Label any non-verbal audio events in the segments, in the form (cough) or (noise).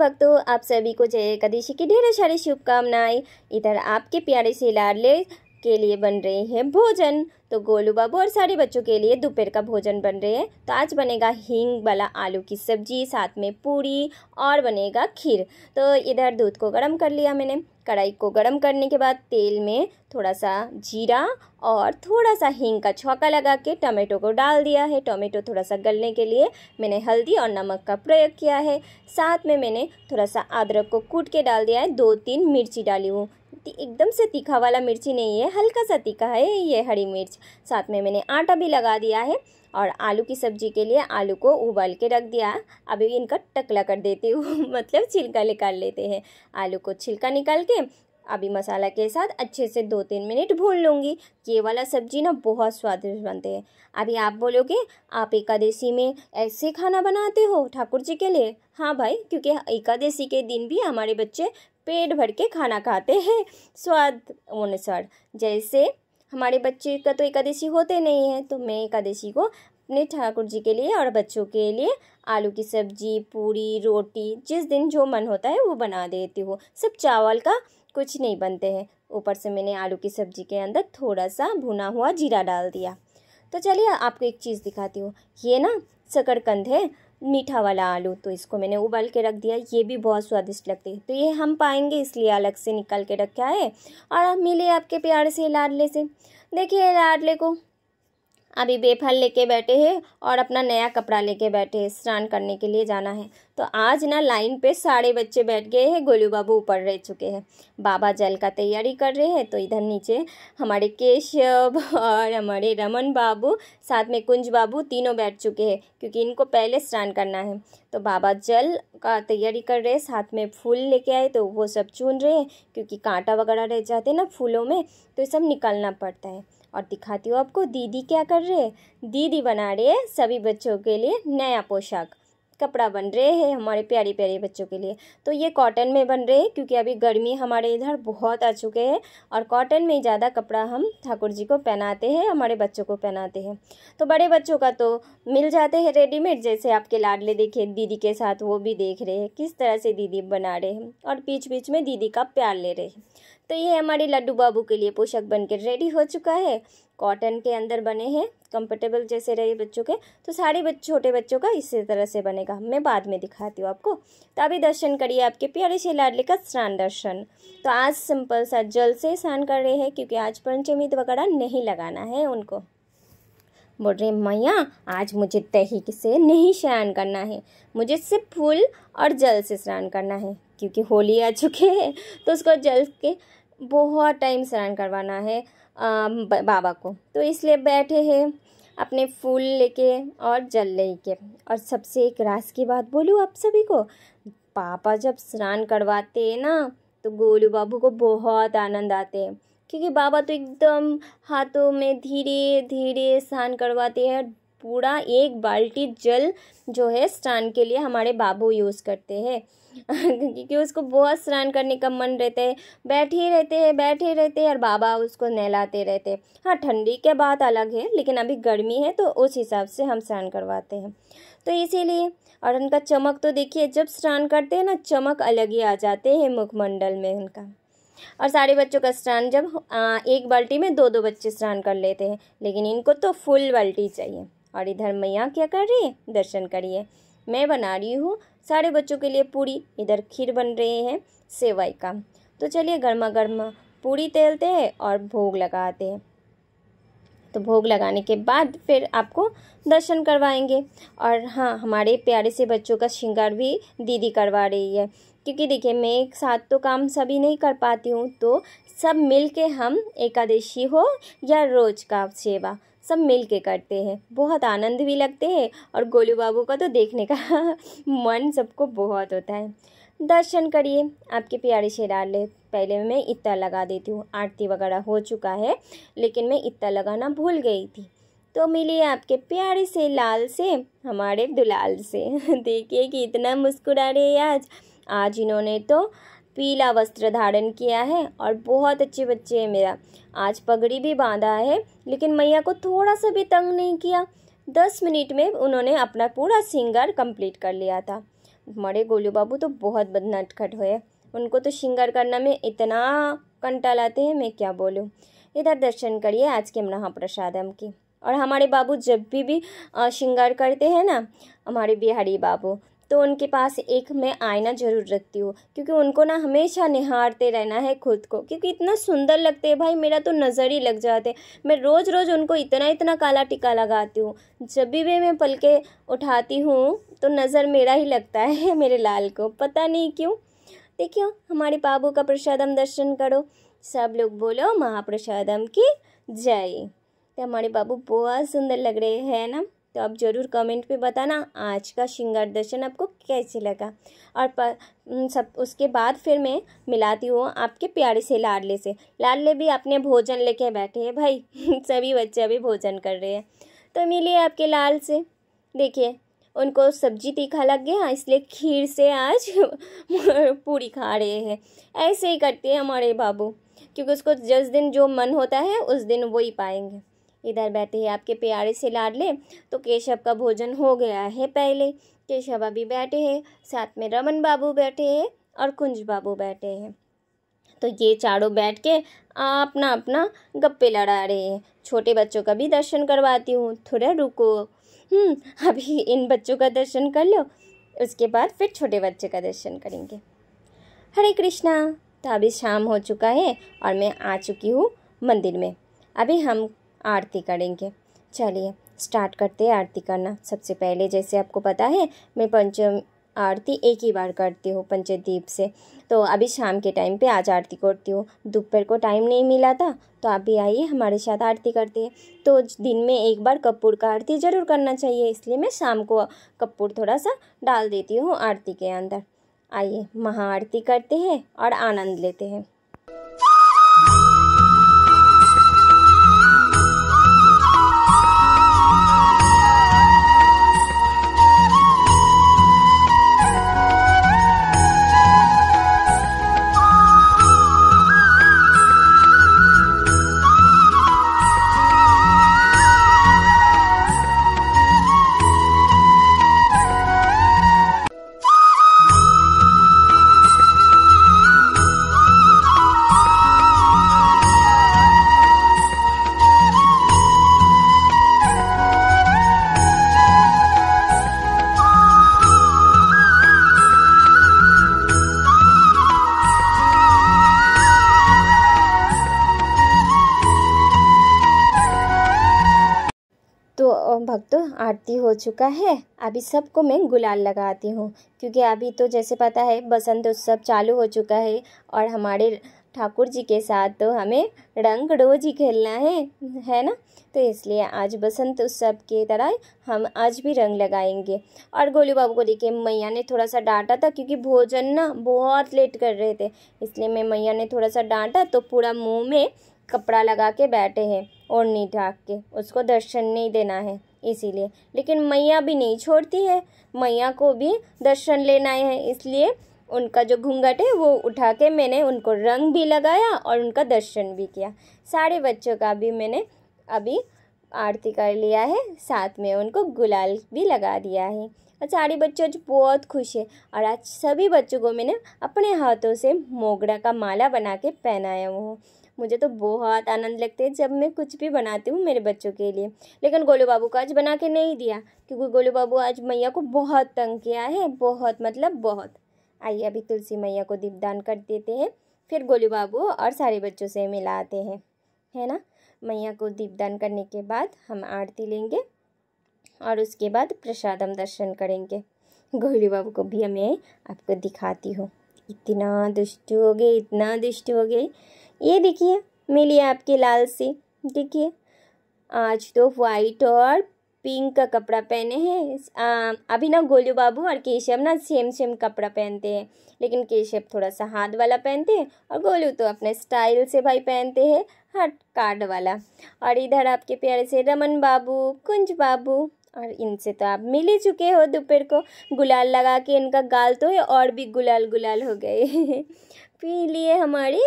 राधे भक्तों आप सभी को जय एकादशी की ढेर सारी शुभकामनाएं इधर आपके प्यारे से लाडले के लिए बन रहे हैं भोजन तो गोलू बाबू और सारे बच्चों के लिए दोपहर का भोजन बन रहे हैं तो आज बनेगा हींग वाला आलू की सब्जी साथ में पूरी और बनेगा खीर तो इधर दूध को गर्म कर लिया मैंने कढ़ाई को गर्म करने के बाद तेल में थोड़ा सा जीरा और थोड़ा सा हींग का छौका लगा के टमाटो को डाल दिया है टोमेटो थोड़ा सा गलने के लिए मैंने हल्दी और नमक का प्रयोग किया है साथ में मैंने थोड़ा सा अदरक को कूट के डाल दिया है दो तीन मिर्ची डाली हूँ एकदम से तीखा वाला मिर्ची नहीं है हल्का सा तीखा है ये हरी मिर्च साथ में मैंने आटा भी लगा दिया है और आलू की सब्जी के लिए आलू को उबाल के रख दिया अभी इनका टकला कर देती हूँ (laughs) मतलब छिलका निकाल लेते हैं आलू को छिलका निकाल के अभी मसाला के साथ अच्छे से दो तीन मिनट भून लूँगी ये वाला सब्जी ना बहुत स्वादिष्ट बनते हैं अभी आप बोलोगे आप एकादशी में ऐसे खाना बनाते हो ठाकुर जी के लिए हाँ भाई क्योंकि एकादशी के दिन भी हमारे बच्चे पेट भर के खाना खाते हैं स्वाद अनुसार जैसे हमारे बच्चे का तो एकादशी होते नहीं है तो मैं एकादशी को अपने ठाकुर जी के लिए और बच्चों के लिए आलू की सब्जी पूरी रोटी जिस दिन जो मन होता है वो बना देती हूँ सब चावल का कुछ नहीं बनते हैं ऊपर से मैंने आलू की सब्जी के अंदर थोड़ा सा भुना हुआ जीरा डाल दिया तो चलिए आपको एक चीज़ दिखाती हूँ ये ना शकरकंद है मीठा वाला आलू तो इसको मैंने उबाल के रख दिया ये भी बहुत स्वादिष्ट लगती है तो ये हम पाएंगे इसलिए अलग से निकाल के रखा है और मिले आपके प्यार से लाडले से देखिए लाडले को अभी बेफल लेके बैठे हैं और अपना नया कपड़ा लेके बैठे हैं स्नान करने के लिए जाना है तो आज ना लाइन पे सारे बच्चे बैठ गए हैं गोलू बाबू ऊपर रह चुके हैं बाबा जल का तैयारी कर रहे हैं तो इधर नीचे हमारे केशव और हमारे रमन बाबू साथ में कुंज बाबू तीनों बैठ चुके हैं क्योंकि इनको पहले स्नान करना है तो बाबा जल का तैयारी कर रहे हैं साथ में फूल लेके आए तो वो सब चुन रहे हैं क्योंकि कांटा वगैरह रह जाते हैं ना फूलों में तो ये सब निकालना पड़ता है और दिखाती हूँ आपको दीदी क्या कर रहे है दीदी बना रहे है सभी बच्चों के लिए नया पोशाक कपड़ा बन रहे हैं हमारे प्यारे प्यारे बच्चों के लिए तो ये कॉटन में बन रहे हैं क्योंकि अभी गर्मी हमारे इधर बहुत आ चुके हैं और कॉटन में ज़्यादा कपड़ा हम ठाकुर जी को पहनाते हैं हमारे बच्चों को पहनाते हैं तो बड़े बच्चों का तो मिल जाते हैं रेडीमेड जैसे आपके लाडले देखे दीदी के साथ वो भी देख रहे हैं किस तरह से दीदी बना रहे हैं और बीच बीच में दीदी का प्यार ले रहे हैं तो ये हमारे लड्डू बाबू के लिए पोशाक बनकर रेडी हो चुका है कॉटन के अंदर बने हैं कंफर्टेबल जैसे रहे बच्चों के तो सारे बच्चे छोटे बच्चों का इसी तरह से बनेगा मैं बाद में दिखाती हूँ आपको तो अभी दर्शन करिए आपके प्यारे से लाडले का स्नान दर्शन तो आज सिंपल सा जल से स्नान कर रहे हैं क्योंकि आज पंचमी वगैरह नहीं लगाना है उनको बोल रहे मैया आज मुझे दही से नहीं स्नान करना है मुझे सिर्फ फूल और जल से स्नान करना है क्योंकि होली आ चुके हैं तो उसको जल के बहुत टाइम स्नान करवाना है आ, बाबा को तो इसलिए बैठे हैं अपने फूल लेके और जल लेके और सबसे एक रास की बात बोलूँ आप सभी को पापा जब स्नान करवाते हैं ना तो गोलू बाबू को बहुत आनंद आते हैं क्योंकि बाबा तो एकदम हाथों में धीरे धीरे स्नान करवाते हैं पूरा एक बाल्टी जल जो है स्नान के लिए हमारे बाबू यूज़ करते हैं (laughs) क्योंकि उसको बहुत स्नान करने का मन रहता है बैठे ही रहते हैं बैठे ही रहते हैं और बाबा उसको नहलाते रहते हैं हाँ ठंडी के बात अलग है लेकिन अभी गर्मी है तो उस हिसाब से हम स्नान करवाते हैं तो इसीलिए और उनका चमक तो देखिए जब स्नान करते हैं ना चमक अलग ही आ जाते हैं मुखमंडल में उनका और सारे बच्चों का स्नान जब आ, एक बाल्टी में दो दो बच्चे स्नान कर लेते हैं लेकिन इनको तो फुल बाल्टी चाहिए और इधर मैया क्या कर रही है दर्शन करिए मैं बना रही हूँ सारे बच्चों के लिए पूरी इधर खीर बन रही है सेवाई का तो चलिए गर्मा गर्मा पूरी तैलते हैं और भोग लगाते हैं तो भोग लगाने के बाद फिर आपको दर्शन करवाएंगे और हाँ हमारे प्यारे से बच्चों का श्रृंगार भी दीदी करवा रही है क्योंकि देखिए मैं एक साथ तो काम सभी नहीं कर पाती हूँ तो सब मिल के हम एकादशी हो या रोज का सेवा सब मिल के करते हैं बहुत आनंद भी लगते हैं और गोलू बाबू का तो देखने का (laughs) मन सबको बहुत होता है दर्शन करिए आपके प्यारे शेराले पहले मैं इत्ता लगा देती हूँ आरती वगैरह हो चुका है लेकिन मैं इत्ता लगाना भूल गई थी तो मिलिए आपके प्यारे से लाल से हमारे दुलाल से (laughs) देखिए कि इतना मुस्कुरा रहे आज आज इन्होंने तो पीला वस्त्र धारण किया है और बहुत अच्छे बच्चे है मेरा आज पगड़ी भी बांधा है लेकिन मैया को थोड़ा सा भी तंग नहीं किया दस मिनट में उन्होंने अपना पूरा सिंगार कंप्लीट कर लिया था हमारे गोलू बाबू तो बहुत बदनटखट हुए उनको तो श्रृंगार करना में इतना कंटा लाते हैं मैं क्या बोलूँ इधर दर्शन करिए आज के महाप्रसाद हम की और हमारे बाबू जब भी भी श्रृंगार करते हैं ना हमारे बिहारी बाबू तो उनके पास एक मैं आईना ज़रूर रखती हूँ क्योंकि उनको ना हमेशा निहारते रहना है खुद को क्योंकि इतना सुंदर लगते हैं भाई मेरा तो नज़र ही लग जाते मैं रोज़ रोज़ उनको इतना इतना काला टीका लगाती हूँ जब भी वे मैं पलके उठाती हूँ तो नज़र मेरा ही लगता (laughs) है मेरे लाल को पता नहीं क्यों देखियो हमारे बाबू का प्रसादम दर्शन करो सब लोग बोलो महाप्रसादम की जय तो हमारे बाबू बहुत सुंदर लग रहे हैं ना तो आप ज़रूर कमेंट पे बताना आज का श्रृंगार दर्शन आपको कैसे लगा और पर, सब उसके बाद फिर मैं मिलाती हूँ आपके प्यारे से लाडले से लाडले भी अपने भोजन लेके बैठे हैं भाई (laughs) सभी बच्चे अभी भोजन कर रहे हैं तो मिलिए आपके लाल से देखिए उनको सब्जी तीखा लग गया इसलिए खीर से आज (laughs) पूरी खा रहे हैं ऐसे ही करते हैं हमारे बाबू क्योंकि उसको जिस दिन जो मन होता है उस दिन वो ही पाएंगे इधर बैठे हैं आपके प्यारे से लाडले तो केशव का भोजन हो गया है पहले केशव अभी बैठे हैं साथ में रमन बाबू बैठे हैं और कुंज बाबू बैठे हैं तो ये चारों बैठ के अपना अपना गप्पे लड़ा रहे हैं छोटे बच्चों का भी दर्शन करवाती हूँ थोड़ा रुको हम्म अभी इन बच्चों का दर्शन कर लो उसके बाद फिर छोटे बच्चे का दर्शन करेंगे हरे कृष्णा तो अभी शाम हो चुका है और मैं आ चुकी हूँ मंदिर में अभी हम आरती करेंगे चलिए स्टार्ट करते हैं आरती करना सबसे पहले जैसे आपको पता है मैं पंचम आरती एक ही बार करती हूँ पंचदीप से तो अभी शाम के टाइम पे आज आरती करती हूँ दोपहर को टाइम नहीं मिला था तो आप भी आइए हमारे साथ आरती करते हैं तो दिन में एक बार कपूर का आरती ज़रूर करना चाहिए इसलिए मैं शाम को कपूर थोड़ा सा डाल देती हूँ आरती के अंदर आइए महाआरती करते हैं और आनंद लेते हैं तो आरती हो चुका है अभी सबको मैं गुलाल लगाती हूँ क्योंकि अभी तो जैसे पता है बसंत उत्सव चालू हो चुका है और हमारे ठाकुर जी के साथ तो हमें रंग रोज ही खेलना है है ना तो इसलिए आज बसंत उत्सव की तरह हम आज भी रंग लगाएंगे और गोलू बाबू को देखिए मैया ने थोड़ा सा डांटा था क्योंकि भोजन ना बहुत लेट कर रहे थे इसलिए मैं मैया ने थोड़ा सा डांटा तो पूरा मुंह में कपड़ा लगा के बैठे हैं और नहीं ढाक के उसको दर्शन नहीं देना है इसीलिए लेकिन मैया भी नहीं छोड़ती है मैया को भी दर्शन लेना है इसलिए उनका जो घूंघट है वो उठा के मैंने उनको रंग भी लगाया और उनका दर्शन भी किया सारे बच्चों का भी मैंने अभी आरती कर लिया है साथ में उनको गुलाल भी लगा दिया है और सारे बच्चे आज बहुत खुश है और आज सभी बच्चों को मैंने अपने हाथों से मोगरा का माला बना के पहनाया हूँ मुझे तो बहुत आनंद लगते है जब मैं कुछ भी बनाती हूँ मेरे बच्चों के लिए लेकिन गोलू बाबू को आज बना के नहीं दिया क्योंकि गोलू बाबू आज मैया को बहुत तंग किया है बहुत मतलब बहुत आइए अभी तुलसी मैया को दीपदान कर देते हैं फिर गोलू बाबू और सारे बच्चों से मिलाते हैं है ना मैया को दीपदान करने के बाद हम आरती लेंगे और उसके बाद प्रसाद हम दर्शन करेंगे गोलू बाबू को भी हमें आपको दिखाती हूँ इतना दुष्ट हो गए इतना दुष्ट हो गए ये देखिए मिली आपके लाल से देखिए आज तो वाइट और पिंक का कपड़ा पहने हैं अभी ना गोलू बाबू और केशव ना सेम सेम कपड़ा पहनते हैं लेकिन केशव थोड़ा सा हाथ वाला पहनते हैं और गोलू तो अपने स्टाइल से भाई पहनते हैं हट कार्ड वाला और इधर आपके प्यारे से रमन बाबू कुंज बाबू और इनसे तो आप मिल ही चुके हो दोपहर को गुलाल लगा के इनका गाल तो है और भी गुलाल गुलाल हो गए पी (laughs) लिए हमारे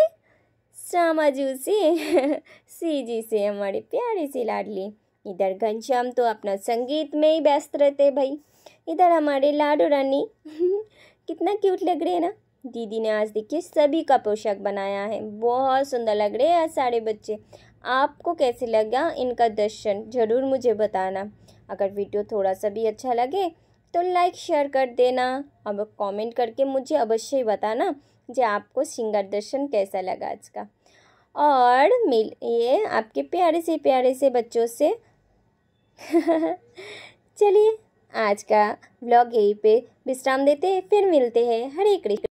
जूसी से (laughs) जी से हमारे प्यारी सी लाडली इधर घनश्याम तो अपना संगीत में ही व्यस्त रहते भाई इधर हमारे लाडो रानी (laughs) कितना क्यूट लग रहे हैं ना दीदी ने आज देखिए सभी का पोशाक बनाया है बहुत सुंदर लग रहे हैं सारे बच्चे आपको कैसे लगा इनका दर्शन ज़रूर मुझे बताना अगर वीडियो थोड़ा सा भी अच्छा लगे तो लाइक शेयर कर देना अब कमेंट करके मुझे अवश्य बताना जो आपको सिंगर दर्शन कैसा लगा आज का और मिल ये आपके प्यारे से प्यारे से बच्चों से (laughs) चलिए आज का ब्लॉग यहीं पे विश्राम देते हैं फिर मिलते हैं हरे कृष्ण